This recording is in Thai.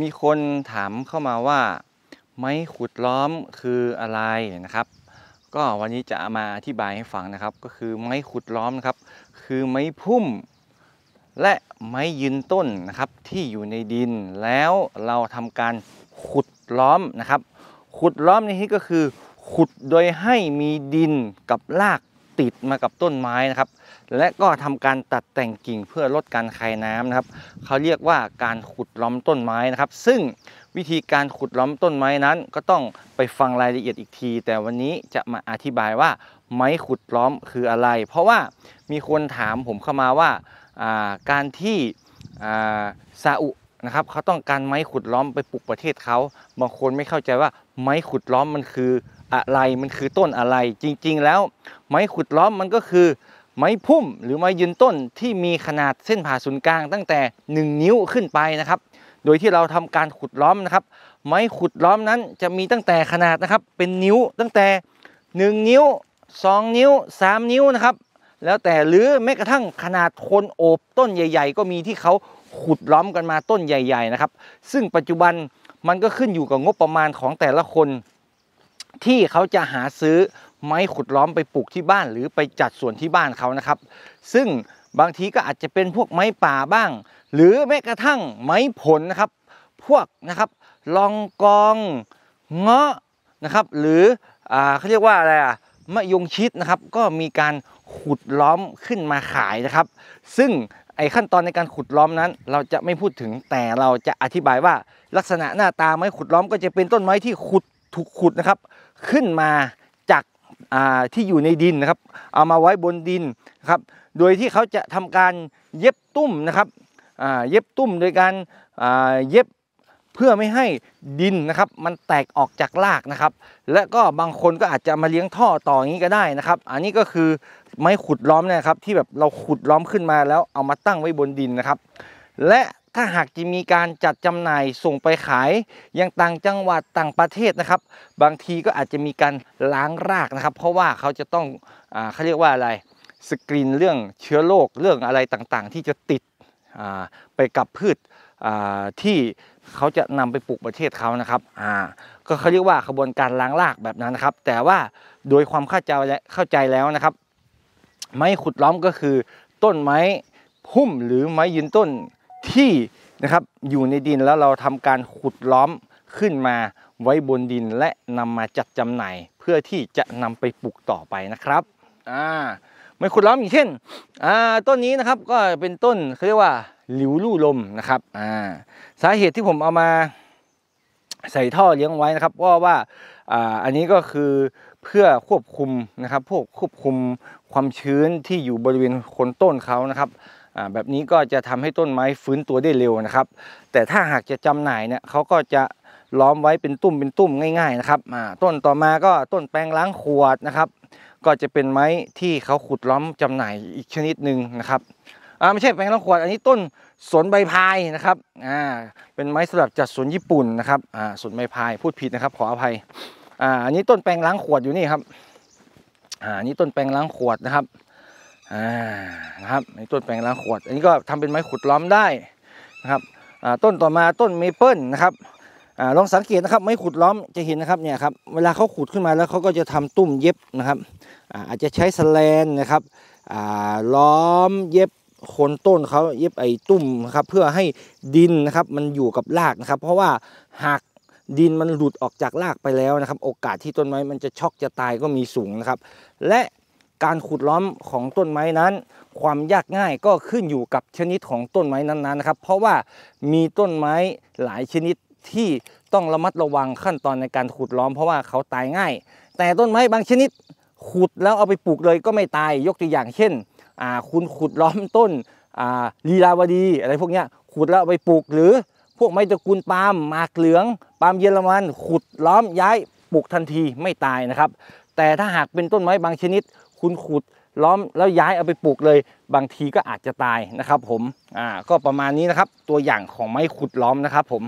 มีคนถามเข้ามาว่า ไม้ขุดล้อมคืออะไรนะครับ ก็วันนี้จะมาอธิบายให้ฟังนะครับ ก็คือไม้ขุดล้อมนะครับคือไม้พุ่ม และไม้ยืนต้นนะครับที่อยู่ในดิน แล้วเราทำการขุดล้อมนะครับ ขุดล้อมในที่ก็คือ ขุดโดยให้มีดินกับรากติดมากับต้นไม้นะครับและก็ทำการตัดแต่งกิ่งเพื่อลดการคายน้ำนะครับเขาเรียกว่าการขุดล้อมต้นไม้นะครับซึ่งวิธีการขุดล้อมต้นไม้นั้นก็ต้องไปฟังรายละเอียดอีกที แต่วันนี้จะมาอธิบายว่าไม้ขุดล้อมคืออะไร เพราะว่ามีคนถามผมเข้ามาว่าการที่ซาอุนะครับเขาต้องการไม้ขุดล้อมไปปลูกประเทศเขาบางคนไม่เข้าใจว่าไม้ขุดล้อมมันคืออะไรมันคือต้นอะไรจริงๆแล้ว ไม้ขุดล้อมมันก็คือ ไม้พุ่ม หรือไม้ยืนต้นที่มีขนาดเส้นผ่าศูนย์กลางตั้งแต่ 1 นิ้วขึ้นไปนะครับ โดยที่เราทำการขุดล้อมนะครับไม้ขุดล้อมนั้นจะมีตั้งแต่ขนาดนะครับเป็นนิ้วตั้งแต่ 1 นิ้ว 2 นิ้ว 3 นิ้วนะครับ แล้วแต่หรือแม้กระทั่งขนาดคนโอบต้นใหญ่ ๆ ก็มีที่เขาขุดล้อมกันมาต้นใหญ่ๆนะครับซึ่งปัจจุบันมันก็ขึ้นอยู่กับงบประมาณของแต่ละคนที่เขาจะหาซื้อไม้ขุดล้อมไปปลูกที่บ้านหรือไปจัดสวนที่บ้านเขานะครับ ซึ่งบางทีก็อาจจะเป็นพวกไม้ป่าบ้าง หรือแม้กระทั่งไม้ผลนะครับ พวกนะครับ ลองกองเงาะนะครับ หรืออเขาเรียกว่าอะไรอะมะยงชิดนะครับก็มีการขุดล้อมขึ้นมาขายนะครับ ซึ่งไอขั้นตอนในการขุดล้อมนั้น เราจะไม่พูดถึงแต่เราจะอธิบายว่าลักษณะหน้าตาไม้ขุดล้อมก็จะเป็นต้นไม้ที่ขุดถูกขุดนะครับขึ้นมาจากที่อยู่ในดินนะครับ เอามาไว้บนดินนะครับ โดยที่เขาจะทำการเย็บตุ้มนะครับเย็บตุ้มโดยการเย็บเพื่อไม่ให้ดินนะครับมันแตกออกจากรากนะครับ และก็บางคนก็อาจจะมาเลี้ยงท่อต่ออย่างนี้ก็ได้นะครับ อันนี้ก็คือไม้ขุดล้อมนะครับ ที่แบบเราขุดล้อมขึ้นมาแล้วเอามาตั้งไว้บนดินนะครับ และถ้าหากจะมีการจัดจำหน่ายส่งไปขายยังต่างจังหวัดต่างประเทศนะครับ บางทีก็อาจจะมีการล้างรากนะครับเพราะว่าเขาจะต้องอเขาเรียกว่าอะไรสกรีนเรื่องเชื้อโรคเรื่องอะไรต่างๆ ที่จะติดไปกับพืชที่เขาจะนำไปปลูกประเทศเขานะครับก็เขาเรียกว่าขบวนการล้างรากแบบนั้นนะครับ แต่ว่าโดยความเข้าใจเข้าใจแล้วนะครับ ไม้ขุดล้อมก็คือต้นไม้พุ่มหรือไม้ยืนต้นที่นะครับอยู่ในดินแล้วเราทำการขุดล้อมขึ้นมาไว้บนดินและนำมาจัดจำหน่ายเพื่อที่จะนำไปปลูกต่อไปนะครับอ่าไม่ขุดล้อมอีกเช่นอ่าต้นนี้นะครับก็เป็นต้นเขาเรียกว่า หลิวลู่ลมนะครับอ่าสาเหตุที่ผมเอามาใส่ท่อเลี้ยงไว้นะครับเพราะว่าอ่า อันนี้ก็คือเพื่อควบคุมนะครับ พวกควบคุมความชื้นที่อยู่บริเวณคนต้นเขานะครับแบบนี้ก็จะทำให้ต้นไม้ฟื้นตัวได้เร็วนะครับ แต่ถ้าหากจะจำหน่ายเนี่ยเขาก็จะล้อมไว้เป็นตุ่มเป็นตุ่มง่าย ๆนะครับต้นต่อมาก็ต้นแปลงล้างขวดนะครับ ก็จะเป็นไม้ที่เขาขุดล้อมจำหน่ายอีกชนิดหนึ่งนะครับไม่ใช่แปลงล้างขวด อันนี้ต้นสนใบพายนะครับอ่าเป็นไม้สำหรับจัดสวนญี่ปุ่นนะครับอ่าสนใบพายพูดผิดนะครับ ขออภัยอ่าอันนี้ต้นแปลงล้างขวดอยู่นี่ครับอ่านี้ต้นแปลงล้างขวดนะครับอ่านะครับในต้นแปลงล้างขวด อันนี้ก็ทำเป็นไม้ขุดล้อมได้นะครับต้นต่อมาต้นเมเปิลนะครับลองสังเกตนะครับไม้ขุดล้อมจะเห็นนะครับเนี่ยครับ เวลาเขาขุดขึ้นมาแล้วเขาก็จะทำตุ่มเย็บนะครับอาจจะใช้สแลนนะครับล้อมเย็บโคนต้นเขาเย็บไอ้ตุ่มนะครับเพื่อให้ดินนะครับมันอยู่กับรากนะครับเพราะว่าหากดินมันหลุดออกจากรากไปแล้วนะครับ โอกาสที่ต้นไม้มันจะช็อกจะตายก็มีสูงนะครับและการขุดล้อมของต้นไม้นั้น ความยากง่ายก็ขึ้นอยู่กับชนิดของต้นไม้นั้นๆนะครับเพราะว่ามีต้นไม้หลายชนิดที่ต้องระมัดระวังขั้นตอนในการขุดล้อมเพราะว่าเขาตายง่าย แต่ต้นไม้บางชนิด ขุดแล้วเอาไปปลูกเลยก็ไม่ตายยกตัวอย่างเช่นคุณขุดล้อมต้นลีลาวดีอะไรพวกนี้ขุดแล้วเอาไปปลูกหรือ พวกไม้ตระกูลปาล์มหมากเหลือง ปาล์มเยอรมัน ขุดล้อมย้ายปลูกทันทีไม่ตายนะครับ แต่ถ้าหากเป็นต้นไม้บางชนิดคุณขุดล้อมแล้วย้ายเอาไปปลูกเลย บางทีก็อาจจะตายนะครับผมอ่าก็ประมาณนี้นะครับตัวอย่างของไม้ขุดล้อมนะครับผม